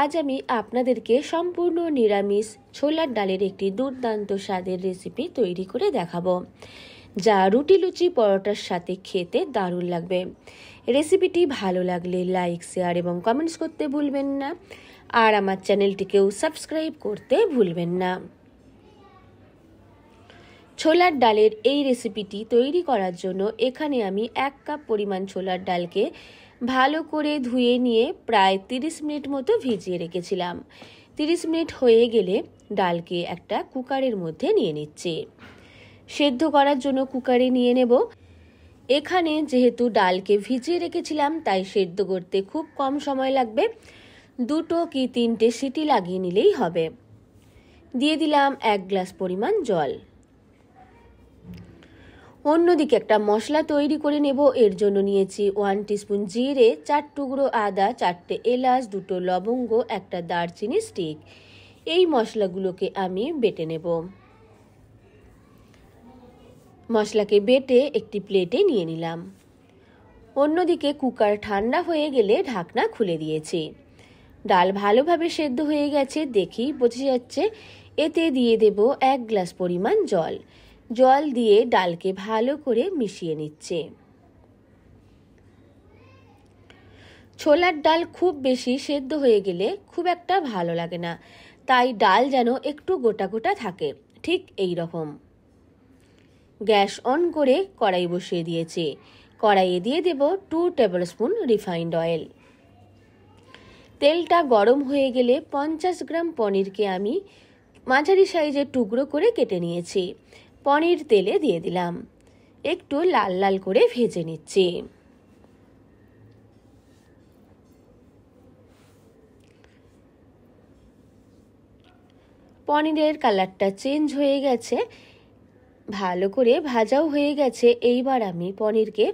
আজ আমি আপনাদেরকে সম্পূর্ণ নিরামিষ ছোলার ডালের একটি দুর্দান্ত স্বাদের রেসিপি তৈরি করে দেখাবো যা রুটি লুচি পরোটার সাথে খেতে দারুণ লাগবে রেসিপিটি ভালো লাগলে লাইক শেয়ার এবং কমেন্টস করতে ভুলবেন না আর আমার চ্যানেলটিকেও সাবস্ক্রাইব করতে ভুলবেন না ছোলার ডালের এই রেসিপিটি তৈরি করার জন্য এখানে আমি এক কাপ পরিমাণ ছোলার ডালকে ভালো করে ধুয়ে নিয়ে প্রায় তিরিশ মিনিট মতো ভিজিয়ে রেখেছিলাম তিরিশ মিনিট হয়ে গেলে ডালকে একটা কুকারের মধ্যে নিয়ে নিচ্ছি সেদ্ধ করার জন্য কুকারে নিয়ে নেব এখানে যেহেতু ডালকে ভিজিয়ে রেখেছিলাম তাই সেদ্ধ করতে খুব কম সময় লাগবে দুটো কি তিনটে সিটি লাগিয়ে নিলেই হবে দিয়ে দিলাম এক গ্লাস পরিমাণ জল অন্যদিকে একটা মশলা তৈরি করে নেব এর জন্য নিয়েছি ওয়ান টিস্পুন জিরে চার টুকরো আদা চারটে এলাচ দুটো লবঙ্গ একটা দারচিনি স্টিক এই মশলাগুলোকে আমি বেটে নেব মশলাকে বেটে একটি প্লেটে নিয়ে নিলাম অন্যদিকে কুকার ঠান্ডা হয়ে গেলে ঢাকনা খুলে দিয়েছি ডাল ভালোভাবে সেদ্ধ হয়ে গেছে দেখি বোঝা যাচ্ছে এতে দিয়ে দেব এক গ্লাস পরিমাণ জল জল দিয়ে ডালকে ভালো করে মিশিয়ে নিচ্ছে ছোলার ডাল খুব বেশি সেদ্ধ হয়ে গেলে খুব একটা ভালো লাগে না তাই ডাল যেন একটু গোটা গোটা থাকে ঠিক এই রকম গ্যাস অন করে কড়াই বসিয়ে দিয়েছে কড়াইয়ে দিয়ে দেব two tablespoon refined oil তেলটা গরম হয়ে গেলে পঞ্চাশ গ্রাম পনিরকে আমি মাঝারি সাইজের টুকরো করে কেটে নিয়েছি পনির তেলে দিয়ে দিলাম একটু লাল লাল করে ভেজে নিচ্ছি পনিরের কালারটা চেঞ্জ হয়ে গেছে ভালো করে ভাজাও হয়ে গেছে এইবার আমি পনিরকে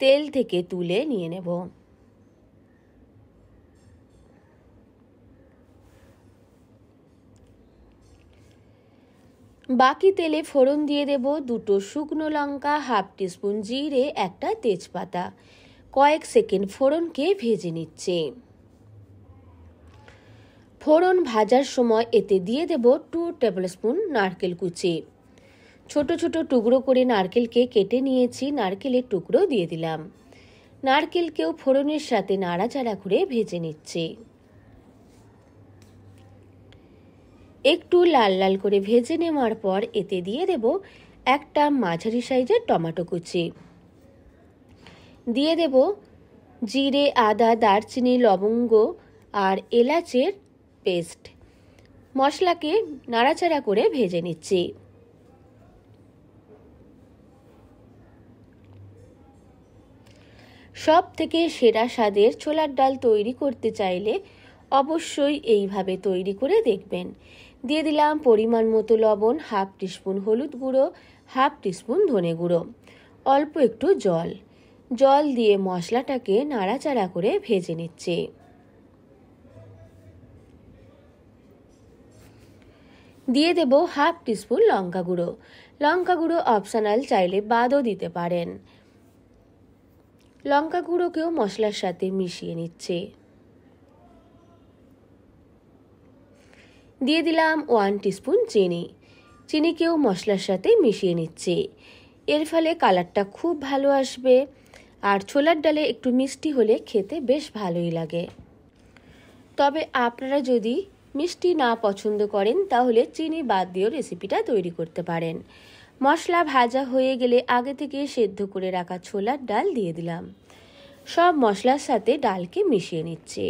তেল থেকে তুলে নিয়ে নেব বাকি তেলে ফোড়ন দিয়ে দেব দুটো শুকনো লঙ্কা হাফ টিস্পুন জিরে একটা তেজপাতা কয়েক সেকেন্ড ফোড়নকে ভেজে নিচ্ছে ফোড়ন ভাজার সময় এতে দিয়ে দেব টু স্পুন নারকেল কুচি ছোট ছোট টুকরো করে নারকেলকে কেটে নিয়েছি নারকেলের টুকরো দিয়ে দিলাম নারকেলকেও ফোড়নের সাথে নাড়াচাড়া করে ভেজে নিচ্ছে একটু লাল লাল করে ভেজে নেওয়ার পর এতে দিয়ে দেব একটা মাঝারি সাইজের টমেটো কুচি দিয়ে দেব জিরে আদা দারচিনি লবঙ্গ আর এলাচের পেস্ট মশলাকে নাড়াচাড়া করে ভেজে নিচ্ছি সব থেকে সেরা স্বাদের ছোলার ডাল তৈরি করতে চাইলে অবশ্যই এইভাবে তৈরি করে দেখবেন দিয়ে দিলাম পরিমাণ মতো লবণ হাফ টিস্পুন হলুদ গুঁড়ো হাফ টিস্পুন ধনে গুঁড়ো অল্প একটু জল জল দিয়ে মশলাটাকে নাড়াচাড়া করে ভেজে নিচ্ছে দিয়ে দেব হাফ টিস্পুন লঙ্কা গুঁড়ো লঙ্কা গুঁড়ো অপশানাল চাইলে বাদও দিতে পারেন লঙ্কা গুঁড়োকেও মশলার সাথে মিশিয়ে নিচ্ছে দিয়ে দিলাম ওয়ান টিস্পুন চিনি চিনিকেও মশলার সাথে মিশিয়ে নিচ্ছি এর ফলে কালারটা খুব ভালো আসবে আর ছোলার ডালে একটু মিষ্টি হলে খেতে বেশ ভালোই লাগে তবে আপনারা যদি মিষ্টি না পছন্দ করেন তাহলে চিনি বাদ দিয়েও রেসিপিটা তৈরি করতে পারেন মশলা ভাজা হয়ে গেলে আগে থেকে সেদ্ধ করে রাখা ছোলার ডাল দিয়ে দিলাম সব মশলার সাথে ডালকে মিশিয়ে নিচ্ছে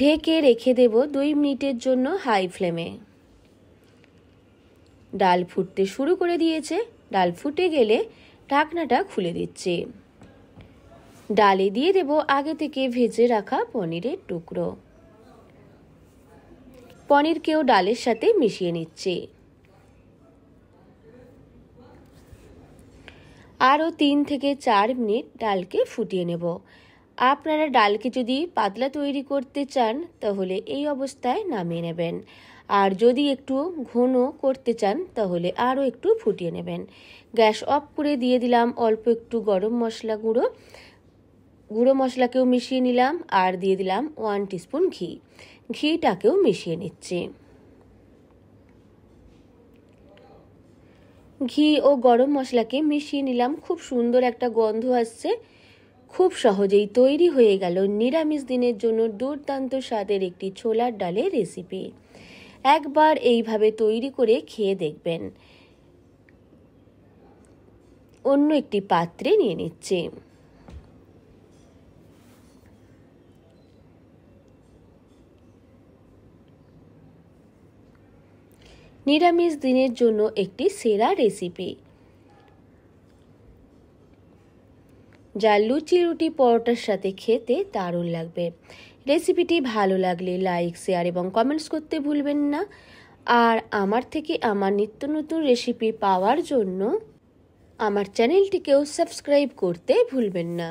ঢেকে রেখে দেব দুই মিনিটের জন্য হাই ফ্লেমে ডাল ফুটতে শুরু করে দিয়েছে ডাল ফুটে গেলে ঢাকনাটা খুলে দিচ্ছে ডালে দিয়ে দেব আগে থেকে ভেজে রাখা পনিরের টুকরো পনিরকেও ডালের সাথে মিশিয়ে নিচ্ছে আরও তিন থেকে চার মিনিট ডালকে ফুটিয়ে নেব আপনারা ডালকে যদি পাতলা তৈরি করতে চান তাহলে এই অবস্থায় নামিয়ে নেবেন আর যদি একটু ঘন করতে চান তাহলে আরও একটু ফুটিয়ে নেবেন গ্যাস অফ করে দিয়ে দিলাম অল্প একটু গরম মশলা গুঁড়ো গুঁড়ো মশলাকেও মিশিয়ে নিলাম আর দিয়ে দিলাম ওয়ান টিস্পুন ঘি ঘিটাকেও মিশিয়ে নিচ্ছি ঘি ও গরম মশলাকে মিশিয়ে নিলাম খুব সুন্দর একটা গন্ধ আসছে খুব সহজেই তৈরি হয়ে গেল নিরামিষ দিনের জন্য দুর্দান্ত স্বাদের একটি ছোলার ডালের রেসিপি একবার এইভাবে তৈরি করে খেয়ে দেখবেন অন্য একটি পাত্রে নিয়ে নিচ্ছে নিরামিষ দিনের জন্য একটি সেরা রেসিপি যা লুচি রুটি পরোটার সাথে খেতে দারুণ লাগবে রেসিপিটি ভালো লাগলে লাইক শেয়ার এবং কমেন্টস করতে ভুলবেন না আর আমার থেকে আমার নিত্য নতুন রেসিপি পাওয়ার জন্য আমার চ্যানেলটিকেও সাবস্ক্রাইব করতে ভুলবেন না